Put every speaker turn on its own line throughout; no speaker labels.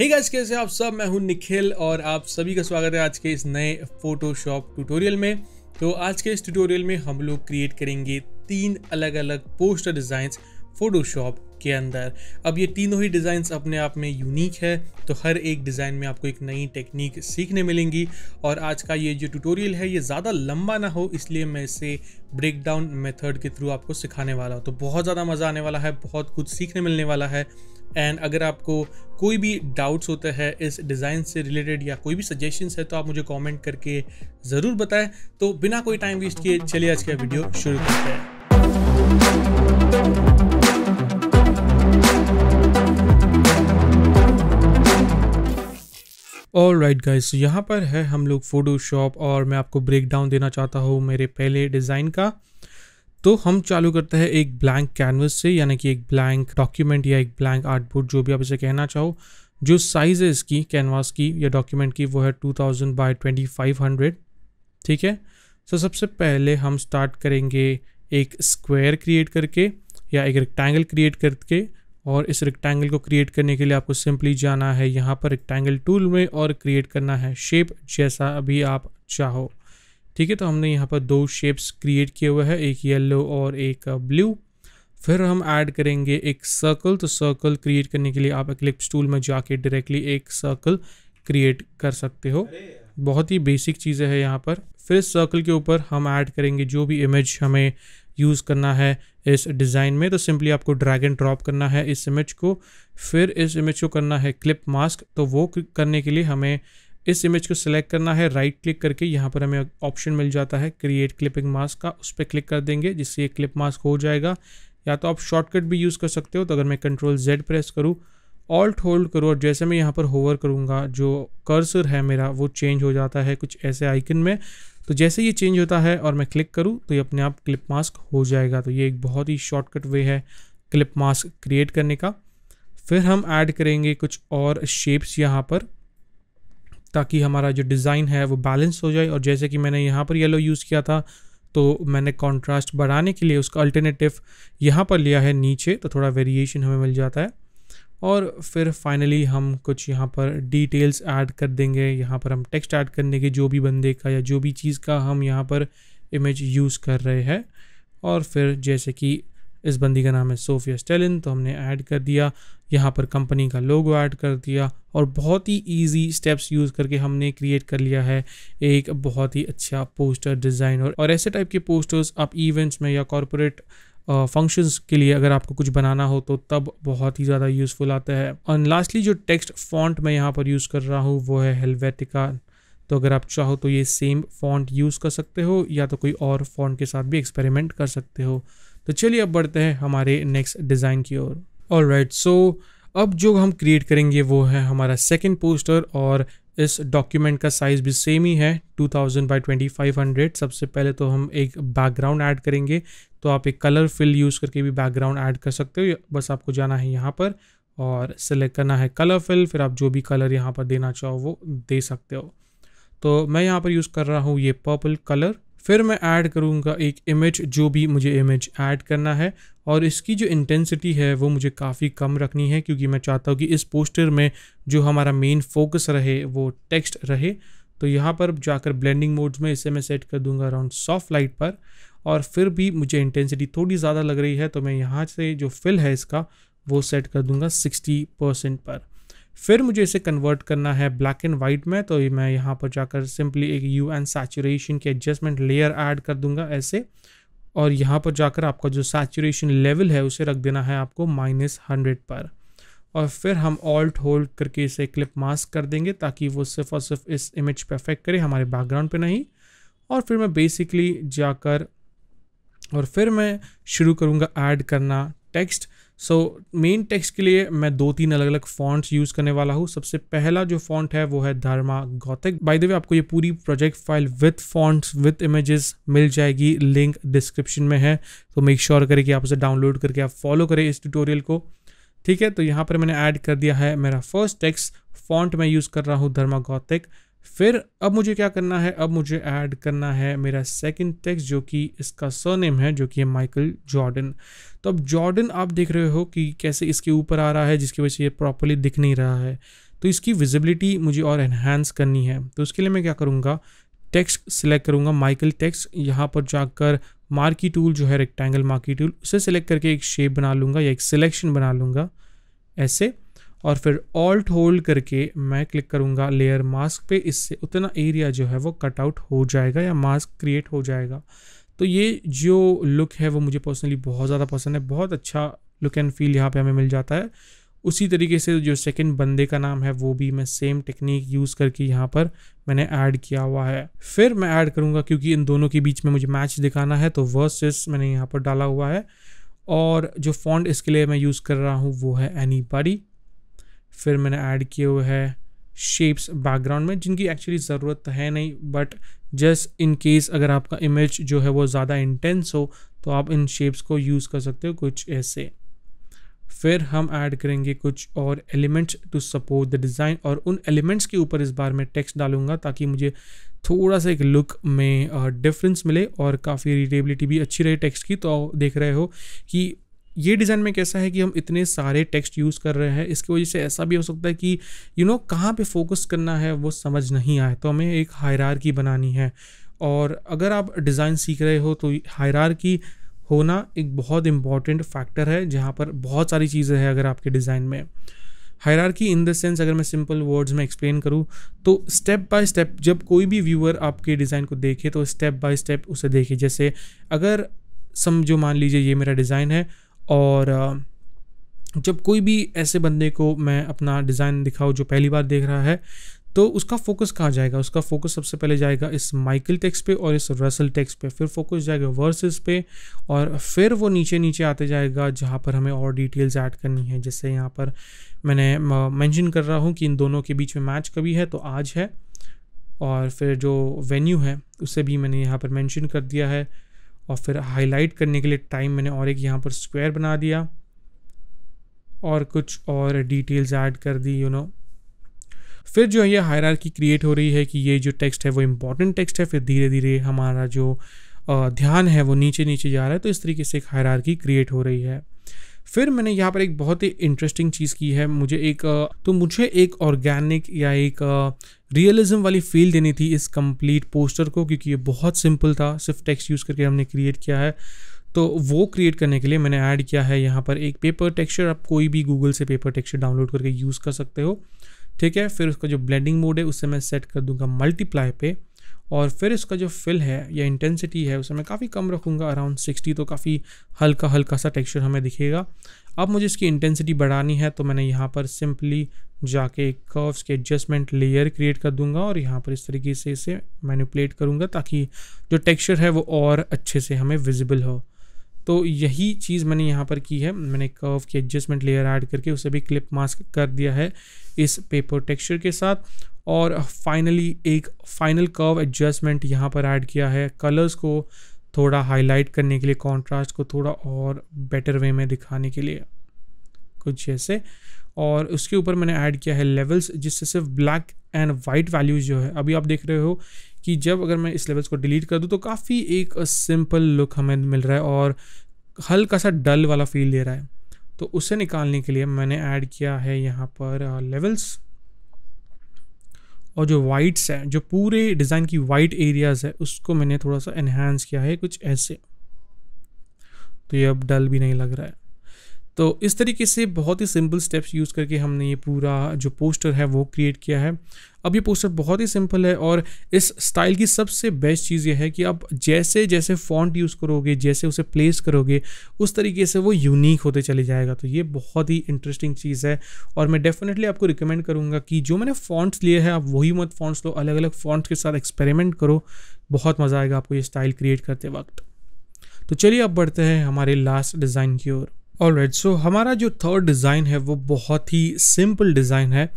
Hey guys कैसे आप सब मैं हूं निखिल और आप सभी का स्वागत है आज के इस नए फोटोशॉप ट्यूटोरियल में तो आज के इस ट्यूटोरियल में हम लोग क्रिएट करेंगे तीन अलग अलग पोस्टर डिज़ाइंस फोटोशॉप के अंदर अब ये तीनों ही डिज़ाइंस अपने आप में यूनिक है तो हर एक डिज़ाइन में आपको एक नई टेक्निक सीखने मिलेंगी और आज का ये जो ट्यूटोरियल है ये ज़्यादा लंबा ना हो इसलिए मैं इसे ब्रेक डाउन मेथड के थ्रू आपको सिखाने वाला हूँ तो बहुत ज़्यादा मज़ा आने वाला है बहुत कुछ सीखने मिलने वाला है एंड अगर आपको कोई भी डाउट्स होते हैं इस डिज़ाइन से रिलेटेड या कोई भी सजेशंस है तो आप मुझे कमेंट करके ज़रूर बताएं तो बिना कोई टाइम वेस्ट किए चलिए आज का वीडियो शुरू करते हैं ऑल राइट गाइज यहाँ पर है हम लोग फोटोशॉप और मैं आपको ब्रेक डाउन देना चाहता हूँ मेरे पहले डिज़ाइन का तो हम चालू करते हैं एक ब्लैंक कैनवस से यानी कि एक ब्लैंक डॉक्यूमेंट या एक ब्लैंक आर्टबोर्ड जो भी आप इसे कहना चाहो जो साइज़ है इसकी कैनवास की या डॉक्यूमेंट की वो है two thousand by twenty five hundred ठीक है सो so, सबसे पहले हम स्टार्ट करेंगे एक स्क्वायर क्रिएट करके या एक रेक्टेंगल क्रिएट करके और इस रेक्टेंगल को क्रिएट करने के लिए आपको सिंपली जाना है यहाँ पर रेक्टेंगल टूल में और क्रिएट करना है शेप जैसा अभी आप चाहो ठीक है तो हमने यहाँ पर दो शेप्स क्रिएट किए हुए हैं एक येलो और एक ब्लू फिर हम ऐड करेंगे एक सर्कल तो सर्कल क्रिएट करने के लिए आप एक्लिप्स टूल में जाके डायरेक्टली एक सर्कल क्रिएट कर सकते हो बहुत ही बेसिक चीज़ें हैं यहाँ पर फिर सर्कल के ऊपर हम ऐड करेंगे जो भी इमेज हमें यूज़ करना है इस डिज़ाइन में तो सिंपली आपको ड्रैग एंड ड्रॉप करना है इस इमेज को फिर इस इमेज को करना है क्लिप मास्क तो वो करने के लिए हमें इस इमेज को सिलेक्ट करना है राइट क्लिक करके यहाँ पर हमें ऑप्शन मिल जाता है क्रिएट क्लिपिंग मास्क का उस पर क्लिक कर देंगे जिससे ये क्लिप मास्क हो जाएगा या तो आप शॉर्टकट भी यूज़ कर सकते हो तो अगर मैं कंट्रोल जेड प्रेस करूँ ऑल्ट होल्ड करो और जैसे मैं यहाँ पर होवर करूँगा जो कर्सर है मेरा वो चेंज हो जाता है कुछ ऐसे आइकन में तो जैसे ये चेंज होता है और मैं क्लिक करूँ तो ये अपने आप क्लिप मास्क हो जाएगा तो ये एक बहुत ही शॉर्टकट वे है क्लिप मास्क क्रिएट करने का फिर हम ऐड करेंगे कुछ और शेप्स यहाँ पर ताकि हमारा जो डिज़ाइन है वो बैलेंस हो जाए और जैसे कि मैंने यहाँ पर येलो यूज़ किया था तो मैंने कॉन्ट्रास्ट बढ़ाने के लिए उसका अल्टरनेटिव यहाँ पर लिया है नीचे तो थोड़ा वेरिएशन हमें मिल जाता है और फिर फाइनली हम कुछ यहाँ पर डिटेल्स ऐड कर देंगे यहाँ पर हम टेक्स्ट ऐड कर देंगे जो भी बंदे का या जो भी चीज़ का हम यहाँ पर इमेज यूज़ कर रहे हैं और फिर जैसे कि इस बंदी का नाम है सोफिया स्टेलिन तो हमने ऐड कर दिया यहाँ पर कंपनी का लोगो ऐड कर दिया और बहुत ही इजी स्टेप्स यूज़ करके हमने क्रिएट कर लिया है एक बहुत ही अच्छा पोस्टर डिज़ाइन और, और ऐसे टाइप के पोस्टर्स आप इवेंट्स में या कॉरपोरेट फंक्शंस के लिए अगर आपको कुछ बनाना हो तो तब बहुत ही ज़्यादा यूज़फुल आता है और लास्टली जो टेक्स्ट फॉन्ट मैं यहाँ पर यूज़ कर रहा हूँ वो है हेलवेटिका तो अगर आप चाहो तो ये सेम फॉन्ट यूज़ कर सकते हो या तो कोई और फॉन्ट के साथ भी एक्सपेरिमेंट कर सकते हो तो चलिए अब बढ़ते हैं हमारे नेक्स्ट डिज़ाइन की ओर ऑल राइट सो अब जो हम क्रिएट करेंगे वो है हमारा सेकेंड पोस्टर और इस डॉक्यूमेंट का साइज़ भी सेम ही है 2000 बाय 2500 सबसे पहले तो हम एक बैकग्राउंड ऐड करेंगे तो आप एक कलर फिल यूज़ करके भी बैकग्राउंड ऐड कर सकते हो बस आपको जाना है यहाँ पर और सिलेक्ट करना है कलर फिल फिर आप जो भी कलर यहाँ पर देना चाहो वो दे सकते हो तो मैं यहाँ पर यूज़ कर रहा हूँ ये पर्पल कलर फिर मैं ऐड करूँगा एक इमेज जो भी मुझे इमेज ऐड करना है और इसकी जो इंटेंसिटी है वो मुझे काफ़ी कम रखनी है क्योंकि मैं चाहता हूँ कि इस पोस्टर में जो हमारा मेन फोकस रहे वो टेक्स्ट रहे तो यहाँ पर जाकर ब्लेंडिंग मोड्स में इसे मैं सेट कर दूंगा अराउंड सॉफ्ट लाइट पर और फिर भी मुझे इंटेंसिटी थोड़ी ज़्यादा लग रही है तो मैं यहाँ से जो फिल है इसका वो सेट कर दूंगा 60 परसेंट पर फिर मुझे इसे कन्वर्ट करना है ब्लैक एंड वाइट में तो मैं यहाँ पर जाकर सिंपली एक यू एंड सैचुरेशन की एडजस्टमेंट लेयर ऐड कर दूंगा ऐसे और यहाँ पर जाकर आपका जो सैचुरेशन लेवल है उसे रख देना है आपको माइनस हंड्रेड पर और फिर हम ऑल्ट होल्ड करके इसे क्लिप मास्क कर देंगे ताकि वो सिर्फ और सिर्फ इस इमेज पर अफेक्ट करे हमारे बैकग्राउंड पर नहीं और फिर मैं बेसिकली जाकर और फिर मैं शुरू करूँगा ऐड करना टेक्स्ट सो मेन टेक्स्ट के लिए मैं दो तीन अलग अलग फॉन्ट्स यूज़ करने वाला हूँ सबसे पहला जो फॉन्ट है वो है धर्मा गौतिक बाय द वे आपको ये पूरी project file with fonts with images मिल जाएगी लिंक डिस्क्रिप्शन में है तो मेक श्योर sure करें कि आप उसे डाउनलोड करके आप फॉलो करें इस ट्यूटोरियल को ठीक है तो यहाँ पर मैंने ऐड कर दिया है मेरा फर्स्ट टेक्स्ट फॉन्ट मैं यूज़ कर रहा हूँ धर्मा गौतिक फिर अब मुझे क्या करना है अब मुझे ऐड करना है मेरा सेकंड टेक्स्ट जो कि इसका सरनेम है जो कि है माइकल जॉर्डन तो अब जॉर्डन आप देख रहे हो कि कैसे इसके ऊपर आ रहा है जिसकी वजह से ये प्रॉपरली दिख नहीं रहा है तो इसकी विजिबिलिटी मुझे और इन्हेंस करनी है तो उसके लिए मैं क्या करूँगा टेक्स्ट सेलेक्ट करूँगा माइकल टेक्स्ट यहाँ पर जाकर मार्की टूल जो है रेक्टेंगल मार्की टूल उसे सेलेक्ट करके एक शेप बना लूँगा या एक सिलेक्शन बना लूँगा ऐसे और फिर ऑल्ट होल्ड करके मैं क्लिक करूँगा लेयर मास्क पे इससे उतना एरिया जो है वो कट आउट हो जाएगा या मास्क क्रिएट हो जाएगा तो ये जो लुक है वो मुझे पर्सनली बहुत ज़्यादा पसंद है बहुत अच्छा लुक एंड फील यहाँ पे हमें मिल जाता है उसी तरीके से जो सेकंड बंदे का नाम है वो भी मैं सेम टेक्निक यूज़ करके यहाँ पर मैंने ऐड किया हुआ है फिर मैं ऐड करूँगा क्योंकि इन दोनों के बीच में मुझे मैच दिखाना है तो वर्सेस मैंने यहाँ पर डाला हुआ है और जो फॉन्ट इसके लिए मैं यूज़ कर रहा हूँ वो है एनी बडी फिर मैंने ऐड किए हुए है शेप्स बैकग्राउंड में जिनकी एक्चुअली ज़रूरत है नहीं बट जस्ट इन केस अगर आपका इमेज जो है वो ज़्यादा इंटेंस हो तो आप इन शेप्स को यूज़ कर सकते हो कुछ ऐसे फिर हम ऐड करेंगे कुछ और elements to support the design और उन एलिमेंट्स के ऊपर इस बार मैं टेक्स्ट डालूंगा ताकि मुझे थोड़ा सा एक लुक में डिफरेंस मिले और काफ़ी रीडेबिलिटी भी अच्छी रहे टेक्स्ट की तो देख रहे हो कि ये डिज़ाइन में कैसा है कि हम इतने सारे टेक्स्ट यूज़ कर रहे हैं इसकी वजह से ऐसा भी हो सकता है कि यू नो कहाँ पे फोकस करना है वो समझ नहीं आए तो हमें एक हायरार की बनानी है और अगर आप डिज़ाइन सीख रहे हो तो की होना एक बहुत इम्पॉर्टेंट फैक्टर है जहाँ पर बहुत सारी चीज़ें हैं अगर आपके डिज़ाइन में हायरार की इन द सेंस अगर मैं सिंपल वर्ड्स में एक्सप्लेन करूँ तो स्टेप बाय स्टेप जब कोई भी व्यूअर आपके डिज़ाइन को देखे तो स्टेप बाय स्टेप उसे देखे जैसे अगर समझो मान लीजिए ये मेरा डिज़ाइन है और जब कोई भी ऐसे बंदे को मैं अपना डिज़ाइन दिखाऊँ जो पहली बार देख रहा है तो उसका फोकस कहाँ जाएगा उसका फोकस सबसे पहले जाएगा इस माइकल टेक्स पे और इस रसल टेक्स पे फिर फोकस जाएगा वर्सेस पे और फिर वो नीचे नीचे आते जाएगा जहाँ पर हमें और डिटेल्स ऐड करनी है जैसे यहाँ पर मैंने मेंशन कर रहा हूँ कि इन दोनों के बीच में मैच कभी है तो आज है और फिर जो वेन्यू है उसे भी मैंने यहाँ पर मैंशन कर दिया है और फिर हाईलाइट करने के लिए टाइम मैंने और एक यहाँ पर स्क्वायर बना दिया और कुछ और डिटेल्स ऐड कर दी यू you नो know. फिर जो है ये हायर की क्रिएट हो रही है कि ये जो टेक्स्ट है वो इम्पॉर्टेंट टेक्स्ट है फिर धीरे धीरे हमारा जो ध्यान है वो नीचे नीचे जा रहा है तो इस तरीके से एक हायरार क्रिएट हो रही है फिर मैंने यहाँ पर एक बहुत ही इंटरेस्टिंग चीज़ की है मुझे एक तो मुझे एक ऑर्गेनिक या एक रियलिज्म वाली फील देनी थी इस कंप्लीट पोस्टर को क्योंकि ये बहुत सिंपल था सिर्फ टेक्स्ट यूज़ करके हमने क्रिएट किया है तो वो क्रिएट करने के लिए मैंने ऐड किया है यहाँ पर एक पेपर टेक्सचर आप कोई भी गूगल से पेपर टेक्सचर डाउनलोड करके यूज़ कर सकते हो ठीक है फिर उसका जो ब्लेंडिंग मोड है उससे मैं सेट कर दूंगा मल्टीप्लाई पे और फिर इसका जो फिल है या इंटेंसिटी है उसे मैं काफ़ी कम रखूँगा अराउंड सिक्सटी तो काफ़ी हल्का हल्का सा टेक्सचर हमें दिखेगा अब मुझे इसकी इंटेंसिटी बढ़ानी है तो मैंने यहाँ पर सिंपली जाके कर्व्स के एडजस्टमेंट लेयर क्रिएट कर दूंगा और यहाँ पर इस तरीके से इसे मैनिपुलेट करूँगा ताकि जो टेक्सचर है वो और अच्छे से हमें विजिबल हो तो यही चीज़ मैंने यहाँ पर की है मैंने कर्व की एडजस्टमेंट लेयर ऐड करके उसे भी क्लिप मास्क कर दिया है इस पेपर टेक्सचर के साथ और फाइनली एक फाइनल कर्व एडजस्टमेंट यहाँ पर ऐड किया है कलर्स को थोड़ा हाईलाइट करने के लिए कॉन्ट्रास्ट को थोड़ा और बेटर वे में दिखाने के लिए कुछ ऐसे और उसके ऊपर मैंने ऐड किया है लेवल्स जिससे सिर्फ ब्लैक एंड वाइट वैल्यूज जो है अभी आप देख रहे हो कि जब अगर मैं इस लेवल्स को डिलीट कर दूँ तो काफ़ी एक सिंपल लुक हमें मिल रहा है और हल्का सा डल वाला फील दे रहा है तो उसे निकालने के लिए मैंने ऐड किया है यहाँ पर लेवल्स और जो वाइट्स हैं जो पूरे डिज़ाइन की वाइट एरियाज़ है उसको मैंने थोड़ा सा इन्हेंस किया है कुछ ऐसे तो ये अब डल भी नहीं लग रहा है तो इस तरीके से बहुत ही सिंपल स्टेप्स यूज़ करके हमने ये पूरा जो पोस्टर है वो क्रिएट किया है अब ये पोस्टर बहुत ही सिंपल है और इस स्टाइल की सबसे बेस्ट चीज़ ये है कि आप जैसे जैसे फॉन्ट यूज़ करोगे जैसे उसे प्लेस करोगे उस तरीके से वो यूनिक होते चले जाएगा तो ये बहुत ही इंटरेस्टिंग चीज़ है और मैं डेफिनेटली आपको रिकमेंड करूँगा कि जो मैंने फॉन्ट्स लिए हैं आप वही मत फॉन्ट्स लो अलग अलग फॉन्ट्स के साथ एक्सपेरिमेंट करो बहुत मज़ा आएगा आपको ये स्टाइल क्रिएट करते वक्त तो चलिए अब बढ़ते हैं हमारे लास्ट डिज़ाइन की ओर ऑल राइट सो हमारा जो थर्ड डिज़ाइन है वो बहुत ही सिंपल डिज़ाइन है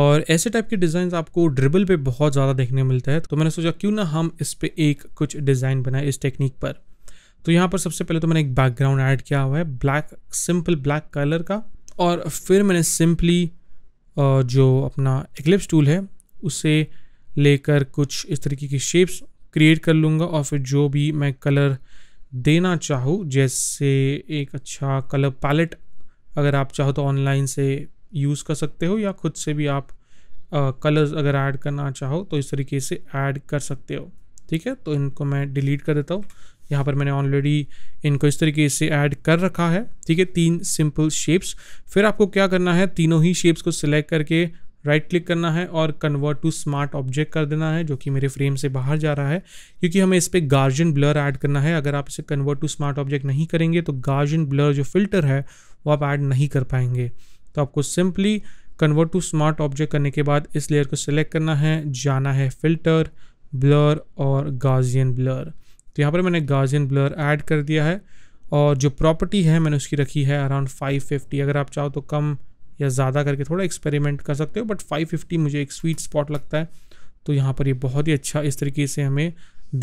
और ऐसे टाइप के डिज़ाइन आपको ड्रिबल पे बहुत ज़्यादा देखने मिलता है तो मैंने सोचा क्यों ना हम इस पर एक कुछ डिज़ाइन बनाए इस टेक्निक पर तो यहाँ पर सबसे पहले तो मैंने एक बैकग्राउंड ऐड किया हुआ है ब्लैक सिंपल ब्लैक कलर का और फिर मैंने सिंपली जो अपना एक्लिप्स टूल है उसे लेकर कुछ इस तरीके की शेप्स क्रिएट कर लूँगा और फिर जो भी मैं कलर देना चाहो जैसे एक अच्छा कलर पैलेट अगर आप चाहो तो ऑनलाइन से यूज़ कर सकते हो या खुद से भी आप कलर्स अगर ऐड करना चाहो तो इस तरीके से ऐड कर सकते हो ठीक है तो इनको मैं डिलीट कर देता हूँ यहाँ पर मैंने ऑलरेडी इनको इस तरीके से ऐड कर रखा है ठीक है तीन सिंपल शेप्स फिर आपको क्या करना है तीनों ही शेप्स को सिलेक्ट करके राइट right क्लिक करना है और कन्वर्ट टू स्मार्ट ऑब्जेक्ट कर देना है जो कि मेरे फ्रेम से बाहर जा रहा है क्योंकि हमें इस पर गार्जियन ब्लर ऐड करना है अगर आप इसे कन्वर्ट टू स्मार्ट ऑब्जेक्ट नहीं करेंगे तो गार्जियन ब्लर जो फिल्टर है वो आप ऐड नहीं कर पाएंगे तो आपको simply convert to smart object करने के बाद इस लेयर को सिलेक्ट करना है जाना है फिल्टर ब्लर और गार्जियन ब्लर तो यहाँ पर मैंने गार्जियन ब्लर ऐड कर दिया है और जो प्रॉपर्टी है मैंने उसकी रखी है अराउंड 550 अगर आप चाहो तो कम या ज़्यादा करके थोड़ा एक्सपेरिमेंट कर सकते हो बट 550 मुझे एक स्वीट स्पॉट लगता है तो यहाँ पर ये बहुत ही अच्छा इस तरीके से हमें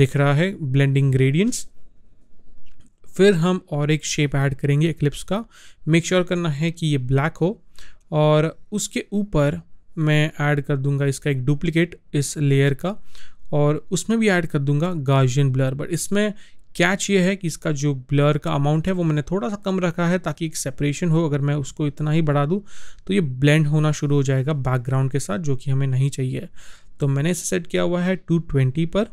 दिख रहा है ब्लेंडिंग ग्रेडियंट्स फिर हम और एक शेप ऐड करेंगे एक्लिप्स का मेक श्योर sure करना है कि ये ब्लैक हो और उसके ऊपर मैं ऐड कर दूंगा इसका एक डुप्लीकेट इस लेयर का और उसमें भी ऐड कर दूंगा गार्जियन ब्लर बट इसमें कैच ये है कि इसका जो ब्लर का अमाउंट है वो मैंने थोड़ा सा कम रखा है ताकि एक सेपरेशन हो अगर मैं उसको इतना ही बढ़ा दूँ तो ये ब्लेंड होना शुरू हो जाएगा बैकग्राउंड के साथ जो कि हमें नहीं चाहिए तो मैंने इसे सेट किया हुआ है टू ट्वेंटी पर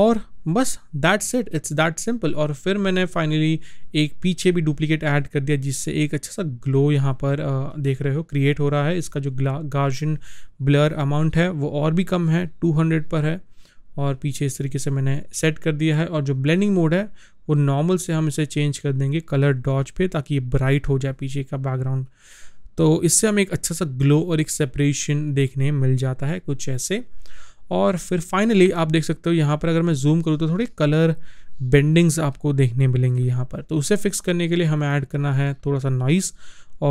और बस that set it's that simple और फिर मैंने फाइनली एक पीछे भी डुप्लीकेट ऐड कर दिया जिससे एक अच्छा सा ग्लो यहाँ पर देख रहे हो क्रिएट हो रहा है इसका जो गार्जियन ब्लर अमाउंट है वो और भी कम है 200 पर है और पीछे इस तरीके से मैंने सेट कर दिया है और जो ब्लेंडिंग मोड है वो नॉर्मल से हम इसे चेंज कर देंगे कलर डॉच पे ताकि ये ब्राइट हो जाए पीछे का बैकग्राउंड तो इससे हमें एक अच्छा सा ग्लो और एक सेपरेशन देखने मिल जाता है कुछ ऐसे और फिर फाइनली आप देख सकते हो यहाँ पर अगर मैं जूम करूँ तो थोड़ी कलर बेंडिंग्स आपको देखने मिलेंगी यहाँ पर तो उसे फिक्स करने के लिए हमें ऐड करना है थोड़ा सा नॉइस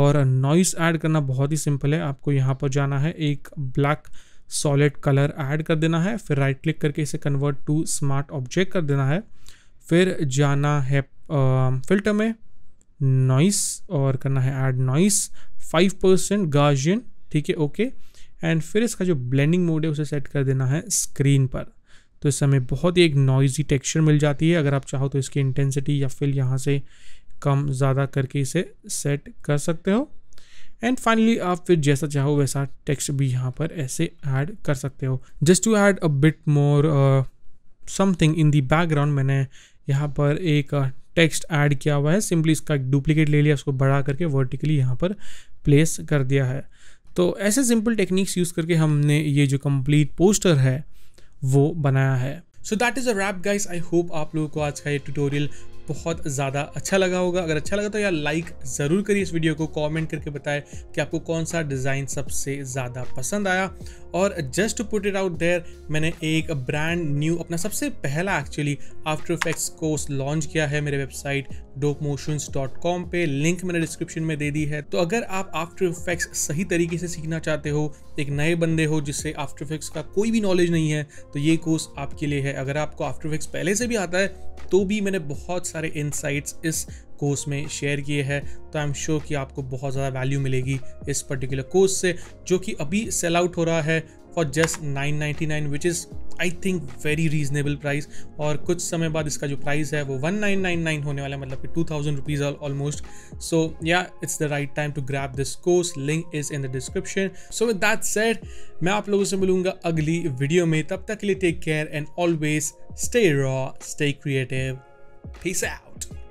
और नॉइस ऐड करना बहुत ही सिंपल है आपको यहाँ पर जाना है एक ब्लैक सॉलिड कलर ऐड कर देना है फिर राइट क्लिक करके इसे कन्वर्ट टू स्मार्ट ऑब्जेक्ट कर देना है फिर जाना है फिल्टर में नॉइस और करना है add noise five percent gaussian ठीक है ओके एंड फिर इसका जो ब्लेंडिंग मोड है उसे सेट कर देना है स्क्रीन पर तो इस समय बहुत ही एक नॉइजी टेक्सचर मिल जाती है अगर आप चाहो तो इसकी इंटेंसिटी या फिर यहाँ से कम ज़्यादा करके इसे सेट कर सकते हो एंड फाइनली आप फिर जैसा चाहो वैसा टेक्स्ट भी यहाँ पर ऐसे ऐड कर सकते हो just to add a bit more something in the background मैंने यहाँ पर एक टेक्स्ट uh, ऐड किया हुआ है सिंपली इसका एक डुप्लीकेट ले लिया उसको बढ़ा करके वर्टिकली यहाँ पर प्लेस कर दिया है तो ऐसे सिंपल टेक्निक्स यूज़ करके हमने ये जो कंप्लीट पोस्टर है वो बनाया है so that is a wrap guys I hope आप लोगों को आज का ये ट्यूटोरियल बहुत ज़्यादा अच्छा लगा होगा अगर अच्छा लगा तो यार लाइक ज़रूर करिए इस वीडियो को कमेंट करके बताएं कि आपको कौन सा डिज़ाइन सबसे ज़्यादा पसंद आया और just to put it out there मैंने एक ब्रांड न्यू अपना सबसे पहला actually after effects course launch किया है मेरे वेबसाइट dopemotions.com पे लिंक मैंने डिस्क्रिप्शन में दे दी है तो अगर आप आफ्टर इफेक्ट्स सही तरीके से सीखना चाहते हो एक नए बंदे हो जिससे आफ्टर इफेक्ट्स का कोई भी नॉलेज नहीं है तो ये कोर्स आपके लिए है अगर आपको आफ्टर इफेक्ट्स पहले से भी आता है तो भी मैंने बहुत सारे इनसाइट्स इस कोर्स में शेयर किए हैं तो आई एम श्योर कि आपको बहुत ज़्यादा वैल्यू मिलेगी इस पर्टिकुलर कोर्स से जो कि अभी सेल आउट हो रहा है for just nine ninety nine which is I think very reasonable price और कुछ समय बाद इसका जो प्राइस है वो वन नाइन नाइन नाइन होने वाला है मतलब कि two thousand rupees almost so या it's the right time to grab this course link is in the description so with that said मैं आप लोगों से मिलूंगा अगली वीडियो में तब तक के लिए take care and always stay raw stay creative peace out